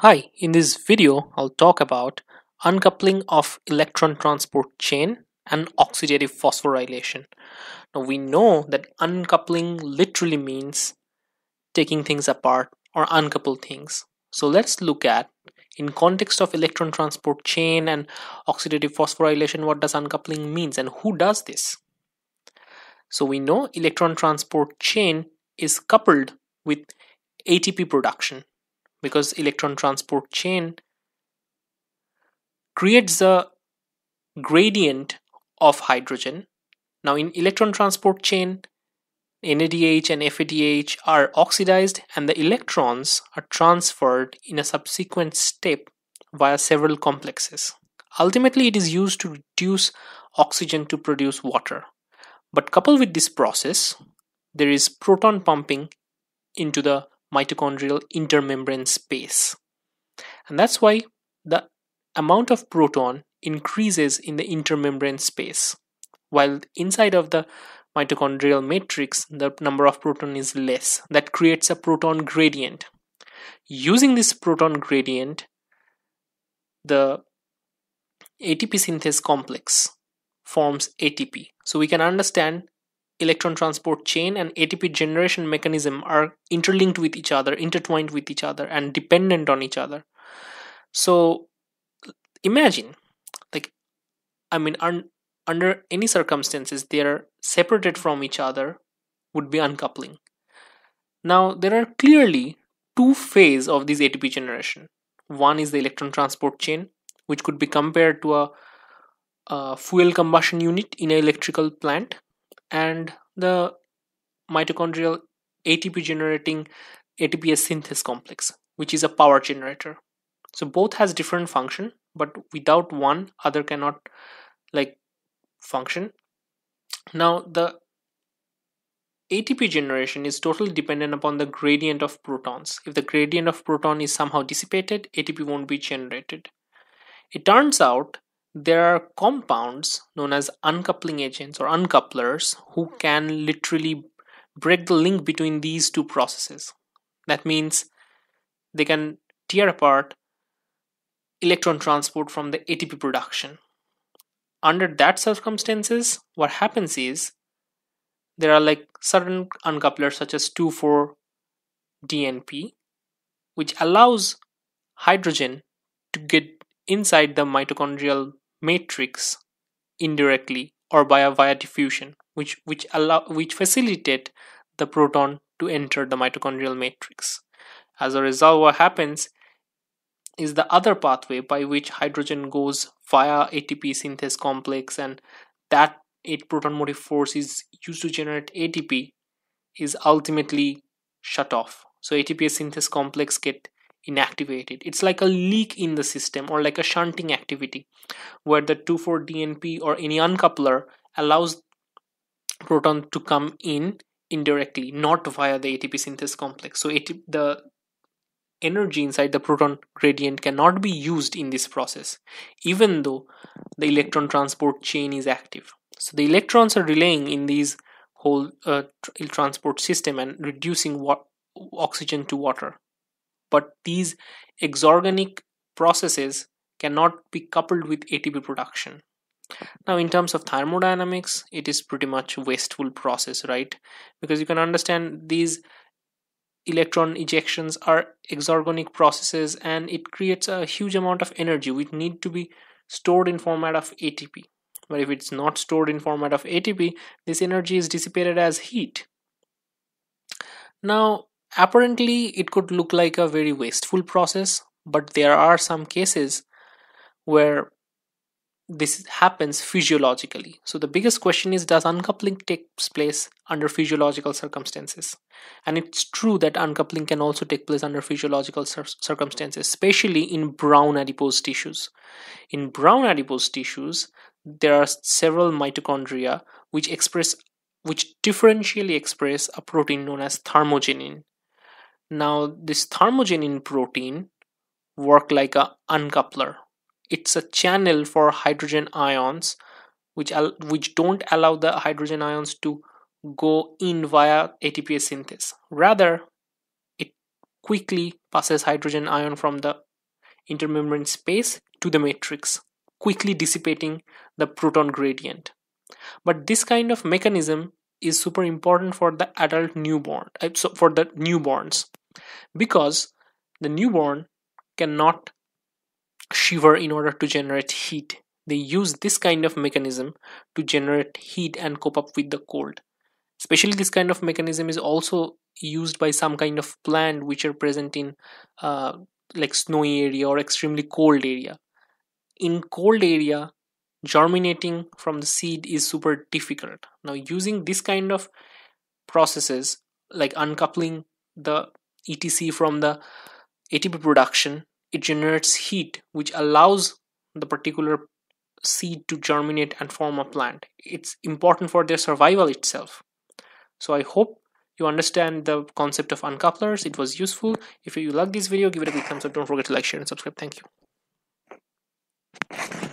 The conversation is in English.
Hi, in this video I'll talk about uncoupling of electron transport chain and oxidative phosphorylation. Now we know that uncoupling literally means taking things apart or uncouple things. So let's look at in context of electron transport chain and oxidative phosphorylation what does uncoupling means and who does this? So we know electron transport chain is coupled with ATP production because electron transport chain creates a gradient of hydrogen. Now in electron transport chain, NADH and FADH are oxidized and the electrons are transferred in a subsequent step via several complexes. Ultimately, it is used to reduce oxygen to produce water. But coupled with this process, there is proton pumping into the mitochondrial intermembrane space. And that's why the amount of proton increases in the intermembrane space, while inside of the mitochondrial matrix, the number of proton is less. That creates a proton gradient. Using this proton gradient, the ATP synthase complex forms ATP. So we can understand electron transport chain and ATP generation mechanism are interlinked with each other, intertwined with each other, and dependent on each other. So imagine, like, I mean, un- under any circumstances, they are separated from each other, would be uncoupling. Now, there are clearly two phases of this ATP generation. One is the electron transport chain, which could be compared to a, a fuel combustion unit in an electrical plant and the mitochondrial ATP generating ATP synthase complex, which is a power generator. So both has different function, but without one, other cannot like function. Now the ATP generation is totally dependent upon the gradient of protons. If the gradient of proton is somehow dissipated, ATP won't be generated. It turns out there are compounds known as uncoupling agents or uncouplers who can literally break the link between these two processes. That means they can tear apart electron transport from the ATP production. Under that circumstances, what happens is there are like certain uncouplers such as 2,4-DNP, which allows hydrogen to get inside the mitochondrial matrix indirectly or by a via diffusion which which allow which facilitate the proton to enter the mitochondrial matrix as a result what happens is the other pathway by which hydrogen goes via ATP synthase complex and that 8 proton motive force is used to generate ATP is ultimately shut off so ATP synthase complex get inactivated. It's like a leak in the system or like a shunting activity where the 2,4-DNP or any uncoupler allows proton to come in indirectly, not via the ATP synthase complex. So the energy inside the proton gradient cannot be used in this process, even though the electron transport chain is active. So the electrons are relaying in these whole uh, transport system and reducing what oxygen to water but these exorganic processes cannot be coupled with ATP production. Now, in terms of thermodynamics, it is pretty much wasteful process, right? Because you can understand these electron ejections are exergonic processes and it creates a huge amount of energy which need to be stored in format of ATP. But if it's not stored in format of ATP, this energy is dissipated as heat. Now, Apparently, it could look like a very wasteful process, but there are some cases where this happens physiologically. So, the biggest question is Does uncoupling takes place under physiological circumstances? And it's true that uncoupling can also take place under physiological cir- circumstances, especially in brown adipose tissues. In brown adipose tissues, there are several mitochondria which express which differentially express a protein known as thermogenin now, this thermogenin protein work like a uncoupler. It's a channel for hydrogen ions which which don't allow the hydrogen ions to go in via ATPase synthesis. Rather, it quickly passes hydrogen ion from the intermembrane space to the matrix, quickly dissipating the proton gradient. But this kind of mechanism is super important for the adult newborn, uh, so for the newborns because the newborn cannot shiver in order to generate heat. They use this kind of mechanism to generate heat and cope up with the cold. Especially this kind of mechanism is also used by some kind of plant which are present in uh, like snowy area or extremely cold area. In cold area, germinating from the seed is super difficult. Now using this kind of processes like uncoupling the etc from the ATP production it generates heat which allows the particular seed to germinate and form a plant it's important for their survival itself so i hope you understand the concept of uncouplers it was useful if you like this video give it a big thumbs up don't forget to like share and subscribe thank you